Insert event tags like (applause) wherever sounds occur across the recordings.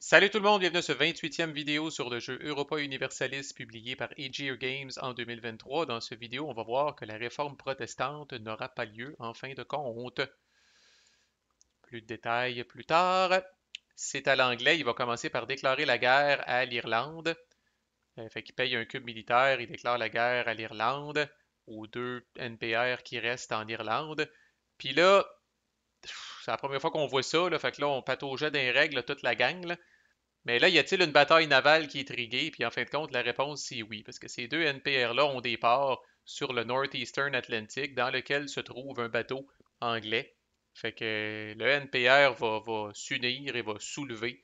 Salut tout le monde, bienvenue à ce 28e vidéo sur le jeu Europa Universalis publié par EGO Games en 2023. Dans ce vidéo, on va voir que la réforme protestante n'aura pas lieu en fin de compte. Plus de détails plus tard. C'est à l'anglais, il va commencer par déclarer la guerre à l'Irlande. Euh, fait qu'il paye un cube militaire, il déclare la guerre à l'Irlande, aux deux NPR qui restent en Irlande. Puis là, c'est la première fois qu'on voit ça. Là, fait que là, on pataugeait des règles, toute la gang. Mais là, y a-t-il une bataille navale qui est triguée? Puis en fin de compte, la réponse, c'est oui, parce que ces deux NPR-là ont des ports sur le Northeastern Atlantic dans lequel se trouve un bateau anglais. Fait que le NPR va, s'unir et va soulever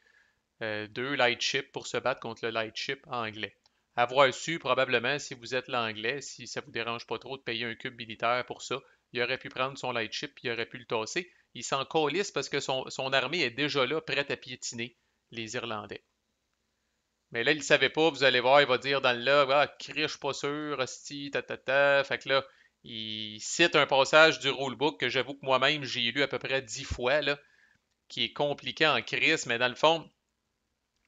euh, deux lightships pour se battre contre le lightship anglais. Avoir su, probablement, si vous êtes l'anglais, si ça vous dérange pas trop de payer un cube militaire pour ça, il aurait pu prendre son lightship, il aurait pu le tasser. Il s'en colisse parce que son, armée est déjà là, prête à piétiner les Irlandais. Mais là, il ne savait pas, vous allez voir, il va dire dans le là, ah, criche pas sûr, hostie, tatata. Fait que là, il cite un passage du rulebook que j'avoue que moi-même, j'ai lu à peu près dix fois, là, qui est compliqué en crise, mais dans le fond,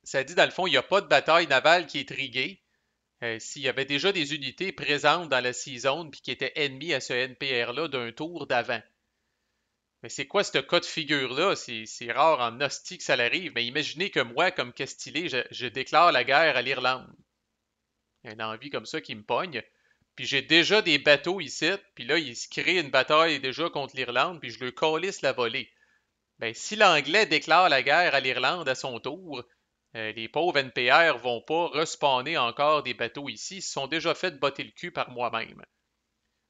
ça dit dans le fond, il n'y a pas de bataille navale qui est triguée. Euh, s'il y avait déjà des unités présentes dans la six zone puis qui étaient ennemies à ce NPR-là d'un tour d'avant. Mais c'est quoi ce cas de figure-là? C'est rare en hostie que ça l'arrive, mais imaginez que moi, comme Castillé, je, déclare la guerre à l'Irlande. Une envie comme ça qui me pogne. Puis j'ai déjà des bateaux ici, puis là, il se crée une bataille déjà contre l'Irlande, puis je le colisse la volée. Ben, si l'Anglais déclare la guerre à l'Irlande à son tour, euh, les pauvres NPR vont pas respawner encore des bateaux ici, ils se sont déjà fait botter le cul par moi-même.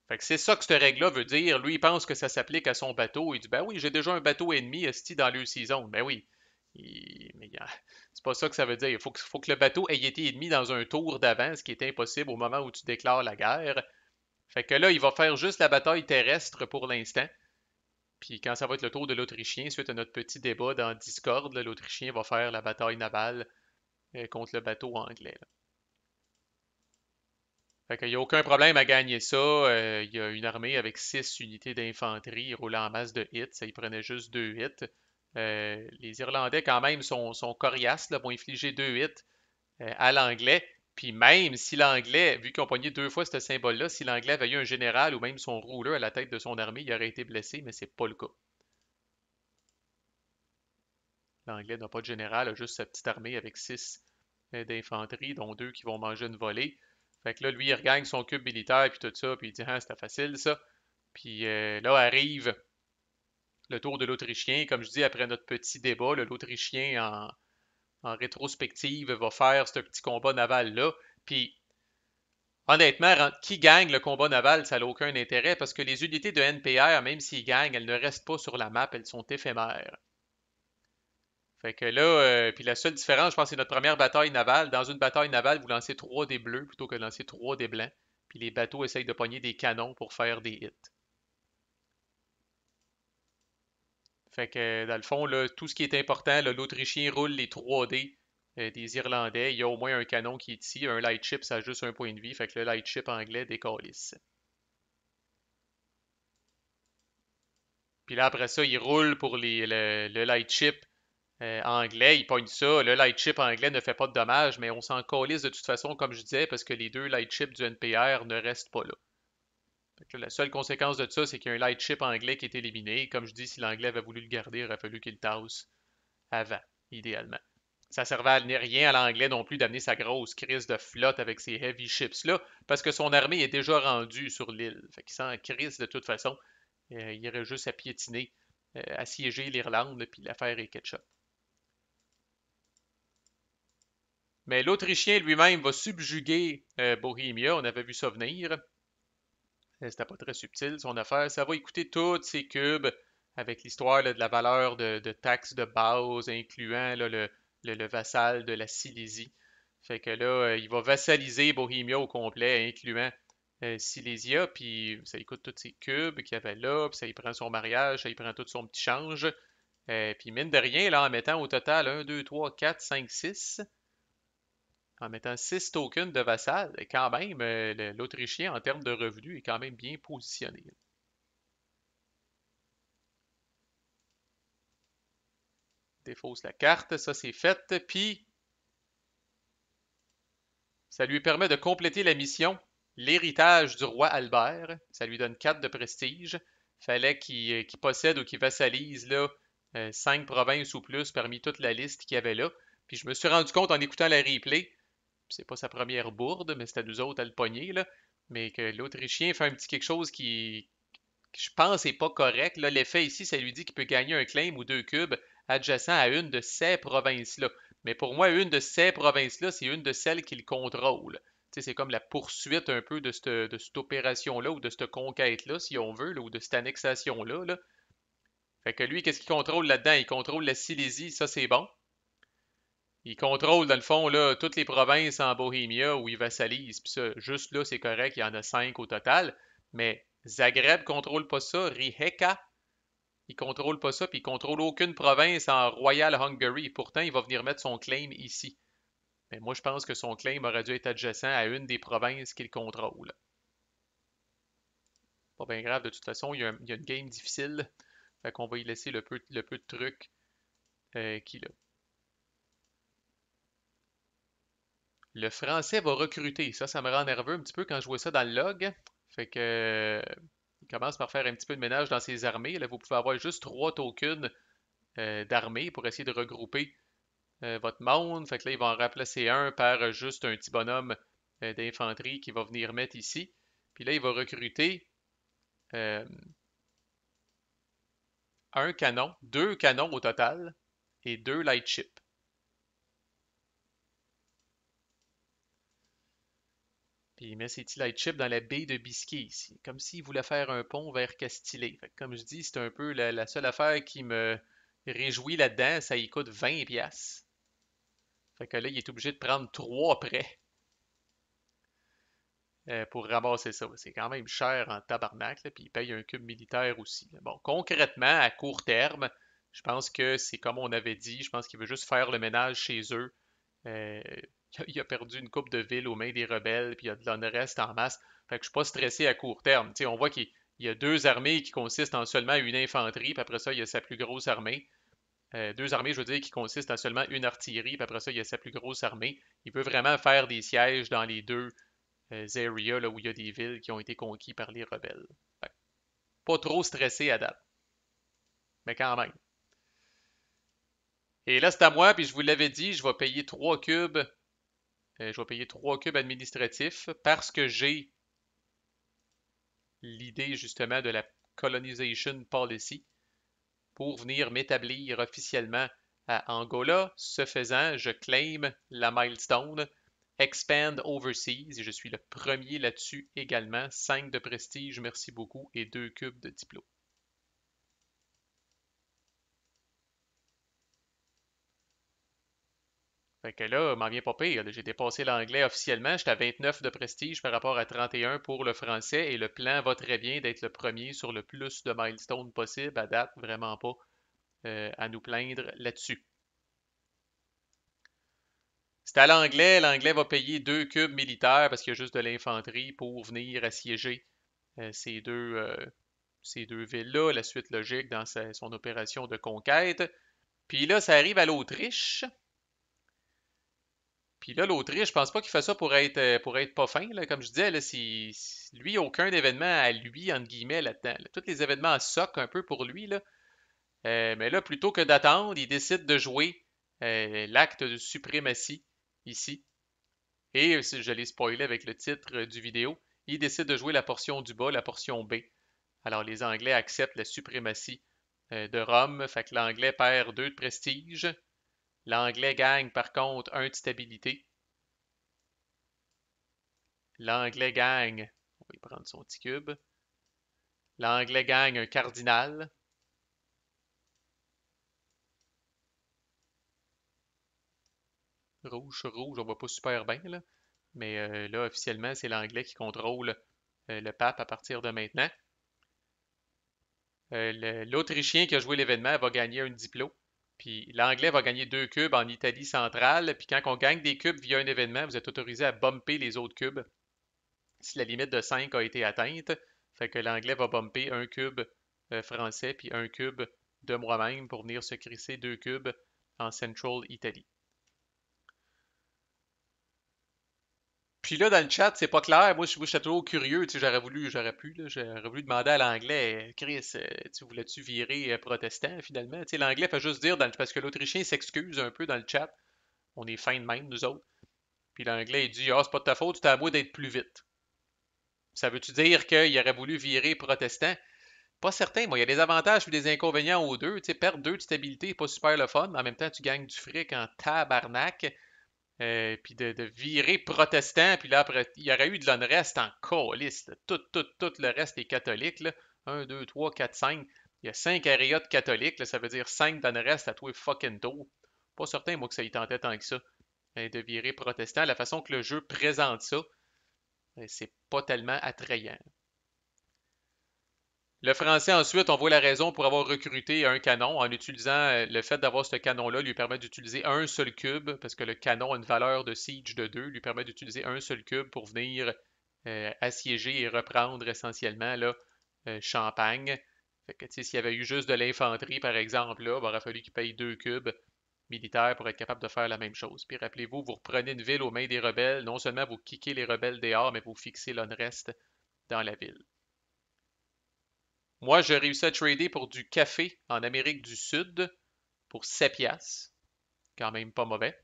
Fait que c'est ça que cette règle-là veut dire. Lui, il pense que ça s'applique à son bateau. Il dit Ben oui, j'ai déjà un bateau ennemi esti dans le season. Ben oui. c'est pas ça que ça veut dire. Il faut que, le bateau ait été ennemi dans un tour d'avance, ce qui est impossible au moment où tu déclares la guerre. Fait que là, il va faire juste la bataille terrestre pour l'instant. Puis quand ça va être le tour de l'Autrichien, suite à notre petit débat dans Discord, l'Autrichien va faire la bataille navale euh, contre le bateau anglais il n'y a aucun problème à gagner ça. Euh, il y a une armée avec 6 unités d'infanterie. roulant en masse de hits. Il prenait juste deux hits. Euh, les Irlandais, quand même, sont, coriaces. ils vont infliger deux hits euh, à l'anglais. Puis même si l'anglais, vu qu'ils ont deux fois ce symbole-là, si l'anglais avait eu un général ou même son rouleur à la tête de son armée, il aurait été blessé, mais c'est pas le cas. L'anglais n'a pas de général, a juste sa petite armée avec 6 d'infanterie, dont deux qui vont manger une volée. Fait que là, lui, il regagne son cube militaire, puis tout ça, puis il dit, ah, c'était facile, ça. Puis euh, là, arrive le tour de l'Autrichien. Comme je dis, après notre petit débat, l'Autrichien, en, en rétrospective, va faire ce petit combat naval-là. Puis Honnêtement, qui gagne le combat naval, ça n'a aucun intérêt parce que les unités de NPR, même s'ils gagnent, elles ne restent pas sur la map, elles sont éphémères. Fait que là, euh, puis la seule différence, je pense, c'est notre première bataille navale. Dans une bataille navale, vous lancez trois des bleus plutôt que de lancer trois des blancs. Puis les bateaux essayent de pogner des canons pour faire des hits. Fait que dans le fond, là, tout ce qui est important, l'Autrichien roule les 3 d euh, des Irlandais. Il y a au moins un canon qui est ici. Un light ship, ça a juste un point de vie. Fait que le light ship anglais décalisse. Puis là, après ça, il roule pour le, le light ship euh, anglais, il pointe ça. Le light chip anglais ne fait pas de dommage, mais on s'en colise de toute façon, comme je disais, parce que les deux light ships du NPR ne restent pas là. la seule conséquence de ça, c'est qu'il y a un light chip anglais qui est éliminé. Comme je dis, si l'anglais avait voulu le garder, il aurait fallu qu'il tasse avant, idéalement. Ça servait à rien à l'anglais non plus d'amener sa grosse crise de flotte avec ses heavy ships-là, parce que son armée est déjà rendue sur l'île. Fait qu'il s'en crise de toute façon. Euh, il aurait juste à piétiner, assiéger euh, à siéger l'Irlande, puis l'affaire est ketchup. Mais l'Autrichien lui-même va subjuguer euh, Bohemia. On avait vu ça venir. Euh, c'était pas très subtil son affaire. Ça va écouter tous ces cubes avec l'histoire de la valeur de, taxes de base, incluant le, vassal de la Silésie. Fait que là, euh, il va vassaliser Bohemia au complet, incluant Silésia, puis ça écoute tous ses cubes qu'il y avait là, puis ça y prend son mariage, ça y prend tout son petit change. puis mine de rien, là, en mettant au total 1, 2, 3, 4, 5, 6, en mettant 6 tokens de vassal, quand même, euh, l'Autrichien, en termes de revenus, est quand même bien positionné. Défausse la carte, ça c'est fait. Puis, ça lui permet de compléter la mission, l'héritage du roi Albert. Ça lui donne 4 de prestige. Fallait euh, qu'il possède ou qu'il vassalise là, 5 euh, provinces ou plus parmi toute la liste qu'il y avait là. Puis je me suis rendu compte en écoutant la replay c'est pas sa première bourde, mais c'est à nous autres à le pogner, là. Mais que l'Autrichien fait un petit quelque chose qui, je pense, est pas correct. L'effet ici, ça lui dit qu'il peut gagner un claim ou deux cubes adjacent à une de ces provinces-là. Mais pour moi, une de ces provinces-là, c'est une de celles qu'il contrôle. C'est comme la poursuite un peu de cette, opération-là ou de cette conquête-là, si on veut, ou de cette annexation là Là. Fait que lui, qu'est-ce qu'il contrôle là-dedans? Il contrôle la Silésie, ça c'est bon il contrôle, dans le fond, là, toutes les provinces en Bohémia où il vassalise. Puis ça, juste là, c'est correct, il y en a cinq au total. Mais Zagreb contrôle pas ça. Rijeka, il contrôle pas ça. Puis il contrôle aucune province en Royal Hungary. Pourtant, il va venir mettre son claim ici. Mais moi, je pense que son claim aurait dû être adjacent à une des provinces qu'il contrôle. Pas bien grave, de toute façon, il y a, une game difficile. Fait qu'on va y laisser le peu, de trucs euh, qu'il a. Le français va recruter. Ça, ça me rend nerveux un petit peu quand je vois ça dans le log. Fait que euh, il commence par faire un petit peu de ménage dans ses armées. Là, vous pouvez avoir juste trois tokens d'armées euh, d'armée pour essayer de regrouper euh, votre monde. Fait que là, il va en remplacer un par juste un petit bonhomme d'infanterie qui va venir mettre ici. Puis là, il va recruter un canon, deux canons au total et deux light il met ses petits light chips dans la baie de Biscay, ici, comme s'il voulait faire un pont vers Castillé. comme je dis, c'est un peu la, seule affaire qui me réjouit là-dedans, ça y coûte 20 pièces. Fait que là, il est obligé de prendre trois prêts euh, pour ramasser ça. C'est quand même cher en tabarnak, puis il paye un cube militaire aussi. Bon, concrètement, à court terme, je pense que c'est comme on avait dit, je pense qu'il veut juste faire le ménage chez eux. Euh, il a perdu une coupe de ville aux mains des rebelles, puis il y a de l'unrest en masse. Fait que je suis pas stressé à court terme. on voit qu'il y a deux armées qui consistent en seulement une infanterie, puis après ça, il y a sa plus grosse armée. Euh, deux armées, je veux dire, qui consistent en seulement une artillerie, puis après ça, il y a sa plus grosse armée. Il peut vraiment faire des sièges dans les deux euh, areas où il y a des villes qui ont été conquises par les rebelles. pas trop stressé à date. Mais quand même. Et là, c'est à moi, puis je vous l'avais dit, je vais payer trois cubes euh, je vais payer trois cubes administratifs parce que j'ai l'idée justement de la colonization policy pour venir m'établir officiellement à Angola. Ce faisant, je claim la milestone Expand Overseas. et Je suis le premier là-dessus également. 5 de prestige, merci beaucoup, et deux cubes de diplôme. Fait que là, m'en vient pas pire. J'ai dépassé l'anglais officiellement. J'étais à 29 de prestige par rapport à 31 pour le français et le plan va très bien d'être le premier sur le plus de milestones possible. À date, vraiment pas euh, à nous plaindre là-dessus. C'est à l'anglais. L'anglais va payer deux cubes militaires parce qu'il y a juste de l'infanterie pour venir assiéger euh, ces deux, euh, ces deux villes-là. La suite logique dans son opération de conquête. Puis là, ça arrive à l'Autriche. Puis là, l'Autriche, je pense pas qu'il fait ça pour être, euh, pour pas fin. Comme je disais, si, lui, aucun événement à lui, entre guillemets, là-dedans. Tous les événements soquent un peu pour lui. Euh, mais là, plutôt que d'attendre, il décide de jouer euh, l'acte de suprématie ici. Et je l'ai spoilé avec le titre du vidéo. Il décide de jouer la portion du bas, la portion B. Alors les Anglais acceptent la suprématie de Rome, fait que l'Anglais perd deux de prestige, L'anglais gagne par contre un de stabilité. L'anglais gagne, on va y prendre son petit cube. L'anglais gagne un cardinal. Rouge rouge, on voit pas super bien là. Mais euh, là, officiellement, c'est l'anglais qui contrôle euh, le pape à partir de maintenant. Euh, L'Autrichien qui a joué l'événement va gagner un diplôme. Puis l'Anglais va gagner deux cubes en Italie centrale. Puis quand on gagne des cubes via un événement, vous êtes autorisé à bumper les autres cubes si la limite de 5 a été atteinte. Fait que l'Anglais va bumper un cube euh, français puis un cube de moi-même pour venir se crisser deux cubes en Central Italie. Puis là, dans le chat, c'est pas clair. Moi, je suis toujours curieux. J'aurais voulu, j'aurais pu, voulu demander à l'anglais, Chris, euh, tu voulais-tu virer euh, protestant finalement? l'anglais fait juste dire, dans parce que l'Autrichien s'excuse un peu dans le chat. On est fin de même, nous autres. Puis l'anglais, il dit, ah, c'est pas de ta faute, tu à moi d'être plus vite. Ça veut-tu dire qu'il aurait voulu virer protestant? Pas certain, moi. Il y a des avantages et des inconvénients aux deux. sais, perdre deux de stabilité, pas super le fun. En même temps, tu gagnes du fric en tabarnak. Et euh, puis de, virer protestant, puis là, après, il y aurait eu de l'unrest en colis. Tout, tout, tout le reste est catholique. 1, 2, 3, 4, 5. Il y a 5 ariotes catholiques, ça veut dire 5 d'unrest à toi fucking tôt. Pas certain, moi, que ça y tentait tant que ça. Hein, de virer protestant, la façon que le jeu présente ça, ben, c'est pas tellement attrayant. Le français, ensuite, on voit la raison pour avoir recruté un canon en utilisant euh, le fait d'avoir ce canon-là lui permet d'utiliser un seul cube, parce que le canon a une valeur de siege de 2, lui permet d'utiliser un seul cube pour venir euh, assiéger et reprendre essentiellement là, euh, Champagne. Fait que s'il y avait eu juste de l'infanterie, par exemple, là, ben, il aurait fallu qu'il paye deux cubes militaires pour être capable de faire la même chose. Puis rappelez-vous, vous reprenez une ville aux mains des rebelles, non seulement vous kickez les rebelles dehors, mais vous fixez reste dans la ville. Moi, j'ai réussi à trader pour du café en Amérique du Sud pour 7 piastres. Quand même pas mauvais.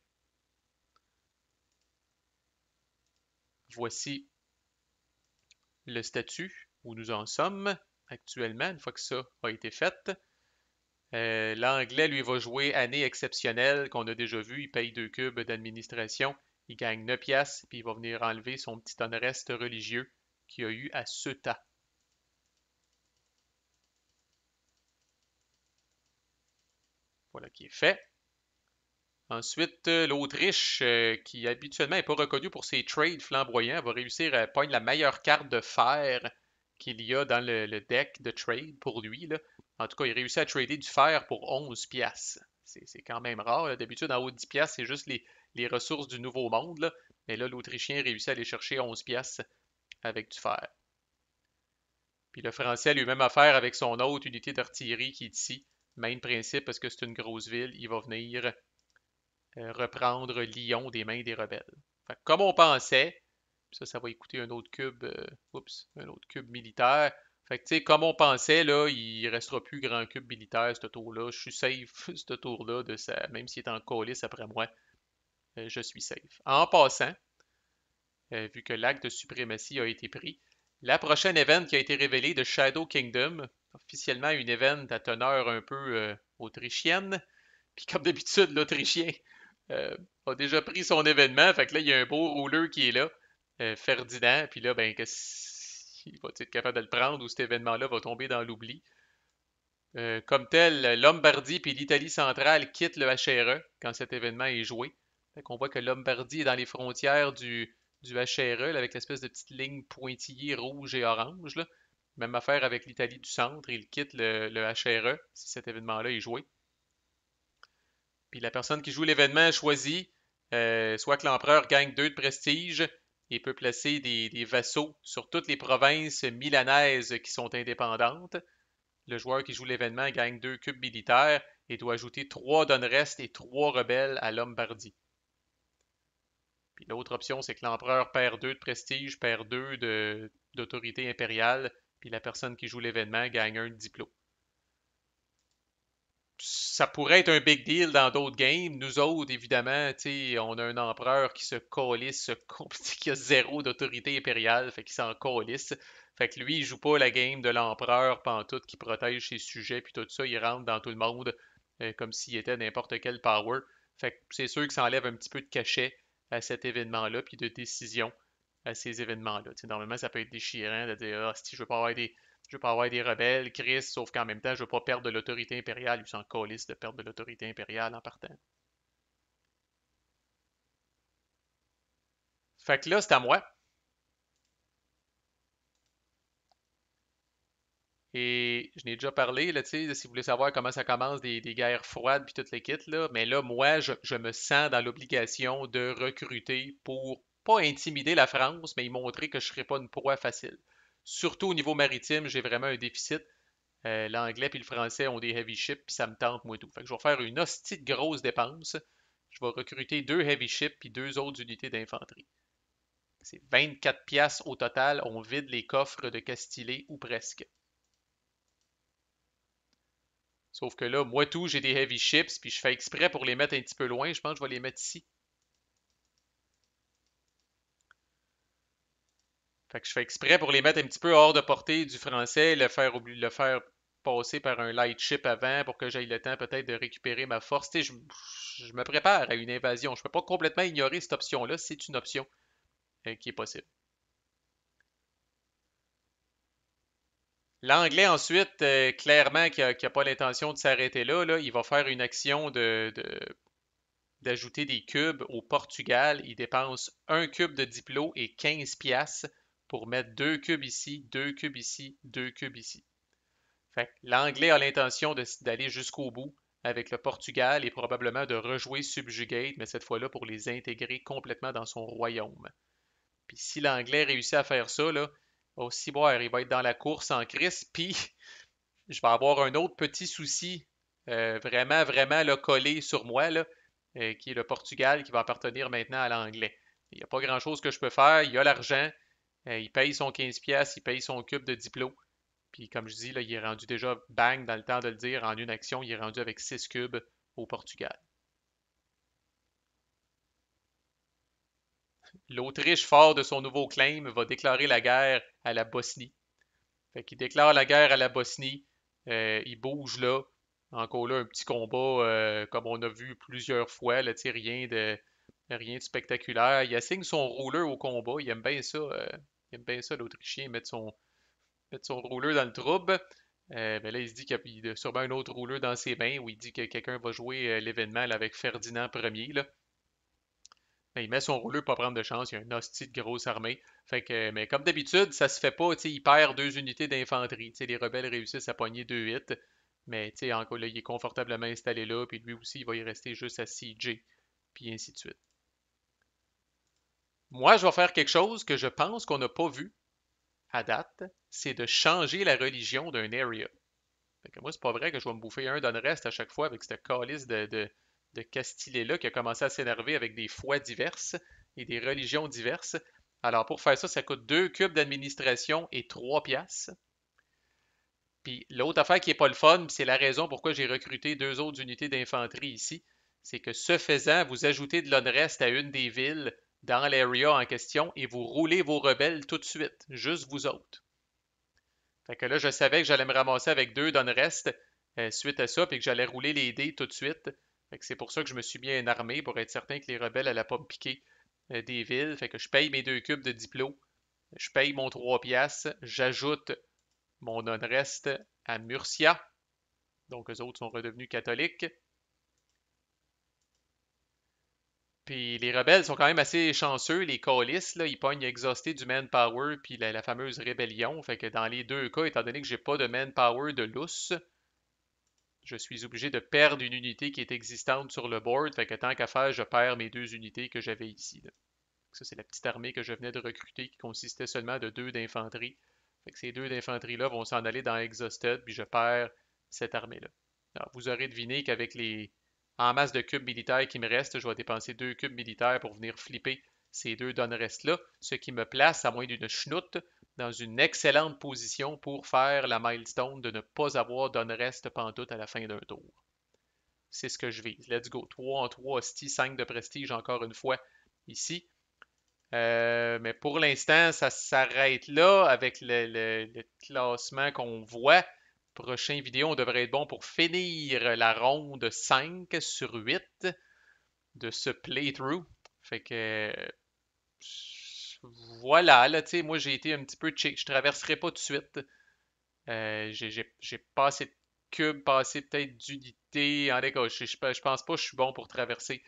Voici le statut où nous en sommes actuellement, une fois que ça a été fait. Euh, l'anglais, lui, va jouer année exceptionnelle qu'on a déjà vu. Il paye 2 cubes d'administration. Il gagne 9 piastres, puis il va venir enlever son petit unrest religieux qu'il a eu à ce tas. Voilà qui est fait. Ensuite, euh, l'Autriche, euh, qui habituellement n'est pas reconnue pour ses trades flamboyants, va réussir à peindre la meilleure carte de fer qu'il y a dans le, deck de trade pour lui. En tout cas, il réussit à trader du fer pour 11 piastres. C'est quand même rare. D'habitude, en haut de 10 piastres, c'est juste les, ressources du Nouveau Monde. Mais là, l'Autrichien réussit à aller chercher 11 piastres avec du fer. Puis le Français a lui-même affaire avec son autre unité d'artillerie qui est ici. Même principe, parce que c'est une grosse ville, il va venir euh, reprendre Lyon des mains des rebelles. comme on pensait, ça, ça va écouter un autre cube, euh, oups, un autre cube militaire. Fait comme on pensait, là, il restera plus grand cube militaire, ce tour-là. Je suis safe, (laughs) ce tour-là, de ça, même s'il est en colis après moi, euh, je suis safe. En passant, vu que l'acte de suprématie a été pris, la prochaine événement qui a été révélée de Shadow Kingdom, officiellement une évente à teneur un peu euh, autrichienne. (laughs) Puis comme d'habitude, l'Autrichien euh, a déjà pris son événement. Fait que là, il y a un beau rouleur qui est là, euh, Ferdinand. Puis là, ben, il va être capable de le prendre ou cet événement-là va tomber dans l'oubli. comme tel, Lombardie puis l'Italie centrale quittent le HRE quand cet événement est joué. Fait voit que Lombardie est dans les frontières du, du HRE avec l'espèce de petite ligne pointillée rouge et orange. Là. Même affaire avec l'Italie du centre, il quitte le, HRE e, si cet événement-là est joué. Puis la personne qui joue l'événement choisit euh, soit que l'empereur gagne deux de prestige et peut placer des, vassaux sur toutes les provinces milanaises qui sont indépendantes. Le joueur qui joue l'événement gagne deux cubes militaires et doit ajouter trois reste et trois rebelles à Lombardie. Puis l'autre option, c'est que l'empereur perd deux de prestige, perd deux d'autorité impériale puis la personne qui joue l'événement gagne un diplôme. Ça pourrait être un big deal dans d'autres games. Nous autres, évidemment, on a un empereur qui se colisse, (laughs) qui a zéro d'autorité impériale, fait qu'il s'en colisse. Fait que lui, il joue pas la game de l'empereur pantoute qui protège ses sujets, puis tout ça, il rentre dans tout le monde euh, comme s'il était n'importe quel power. Fait que c'est sûr que ça enlève un petit peu de cachet à cet événement-là, puis de décision à ces événements-là. Normalement, ça peut être déchirant de dire Ah, si je veux pas avoir des. Je veux pas avoir des rebelles, Chris, sauf qu'en même temps, je veux pas perdre de l'autorité impériale. Ils sont colis de perdre de l'autorité impériale en partant. Fait que là, c'est à moi. Et je n'ai déjà parlé, là, si vous voulez savoir comment ça commence, des, guerres froides, puis toutes les kits, là, mais là, moi, je, je me sens dans l'obligation de recruter pour pas intimider la France, mais y montrer que je ne serais pas une proie facile. Surtout au niveau maritime, j'ai vraiment un déficit. Euh, l'anglais puis le français ont des heavy ships, puis ça me tente, moi, tout. Fait que je vais faire une hostie de grosse dépense. Je vais recruter deux heavy ships puis deux autres unités d'infanterie. C'est 24 piastres au total. On vide les coffres de Castillé, ou presque. Sauf que là, moi, tout, j'ai des heavy ships, puis je fais exprès pour les mettre un petit peu loin. Je pense que je vais les mettre ici. je fais exprès pour les mettre un petit peu hors de portée du français, le faire, passer par un light ship avant pour que j'aille le temps peut-être de récupérer ma force. je, me prépare à une invasion. Je ne peux pas complètement ignorer cette option-là. C'est une option euh, qui est possible. L'anglais, ensuite, euh, clairement, qui n'a pas l'intention de s'arrêter là, il va faire une action d'ajouter des cubes au Portugal. Il dépense un cube de diplôme et 15 piastres pour mettre deux cubes ici, deux cubes ici, deux cubes ici. l'anglais a l'intention d'aller jusqu'au bout avec le Portugal et probablement de rejouer Subjugate, mais cette fois-là pour les intégrer complètement dans son royaume. Puis si l'anglais réussit à faire ça, là, aussi oh, il va être dans la course en crise, puis je vais avoir un autre petit souci euh, vraiment, vraiment le collé sur moi, là, euh, qui est le Portugal, qui va appartenir maintenant à l'anglais. Il n'y a pas grand-chose que je peux faire, il y a l'argent, euh, il paye son 15$, il paye son cube de diplôme, Puis comme je dis, là, il est rendu déjà bang dans le temps de le dire, en une action, il est rendu avec 6 cubes au Portugal. L'Autriche, fort de son nouveau claim, va déclarer la guerre à la Bosnie. Fait qu'il déclare la guerre à la Bosnie. Euh, il bouge là. Encore là, un petit combat euh, comme on a vu plusieurs fois. le rien de, Rien de spectaculaire. Il assigne son rouleur au combat. Il aime bien ça. Euh, il aime bien ça, l'Autrichien, mettre son, son rouleur dans le trouble. Euh, ben là, il se dit qu'il a sûrement un autre rouleur dans ses mains où il dit que quelqu'un va jouer euh, l'événement avec Ferdinand Ier. Là. Mais ben, il met son rouleur pour pas prendre de chance. Il y a une hostie de grosse armée. Fait que, mais comme d'habitude, ça se fait pas. Il perd deux unités d'infanterie. Les rebelles réussissent à pogner deux hits. Mais encore là, il est confortablement installé là. Puis lui aussi, il va y rester juste à CJ. Puis ainsi de suite. Moi, je vais faire quelque chose que je pense qu'on n'a pas vu à date, c'est de changer la religion d'un area. Fait que moi, c'est pas vrai que je vais me bouffer un d'un reste à chaque fois avec cette calice de, de, là qui a commencé à s'énerver avec des fois diverses et des religions diverses. Alors, pour faire ça, ça coûte deux cubes d'administration et trois piastres. Puis l'autre affaire qui n'est pas le fun, c'est la raison pourquoi j'ai recruté deux autres unités d'infanterie ici, c'est que ce faisant, vous ajoutez de l'unrest à une des villes dans l'area en question et vous roulez vos rebelles tout de suite, juste vous autres. Fait que là, je savais que j'allais me ramasser avec deux dans reste euh, suite à ça, puis que j'allais rouler les dés tout de suite. Fait que c'est pour ça que je me suis mis armé armée pour être certain que les rebelles n'allaient pas me piquer euh, des villes. Fait que je paye mes deux cubes de diplôme, je paye mon trois piastres, j'ajoute mon non-reste à Murcia. Donc, eux autres sont redevenus catholiques. Puis les rebelles sont quand même assez chanceux, les colis, là, ils pognent exhausté du manpower puis la, fameuse rébellion. Fait que dans les deux cas, étant donné que j'ai pas de manpower de lousse, je suis obligé de perdre une unité qui est existante sur le board. Fait que tant qu'à faire, je perds mes deux unités que j'avais ici. Ça, c'est la petite armée que je venais de recruter qui consistait seulement de deux d'infanterie. Fait que ces deux d'infanterie-là vont s'en aller dans Exhausted, puis je perds cette armée-là. Alors, vous aurez deviné qu'avec les en masse de cubes militaires qui me restent, je vais dépenser deux cubes militaires pour venir flipper ces deux restes là ce qui me place, à moins d'une schnoute dans une excellente position pour faire la milestone de ne pas avoir pendant pantoute à la fin d'un tour. C'est ce que je vise. Let's go. 3 en 3, hostie, 5 de prestige encore une fois ici. Euh, mais pour l'instant, ça s'arrête là avec le classement qu'on voit prochaine vidéo, on devrait être bon pour finir la ronde 5 sur 8 de ce playthrough. Fait que voilà, là, tu sais, moi j'ai été un petit peu chic. Je traverserai pas tout de suite. Euh, j'ai passé assez de cubes, pas peut-être d'unités. En tout je, je, pense pas que je suis bon pour traverser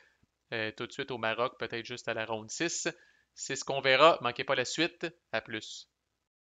euh, tout de suite au Maroc, peut-être juste à la ronde 6. C'est ce qu'on verra. Manquez pas la suite. À plus.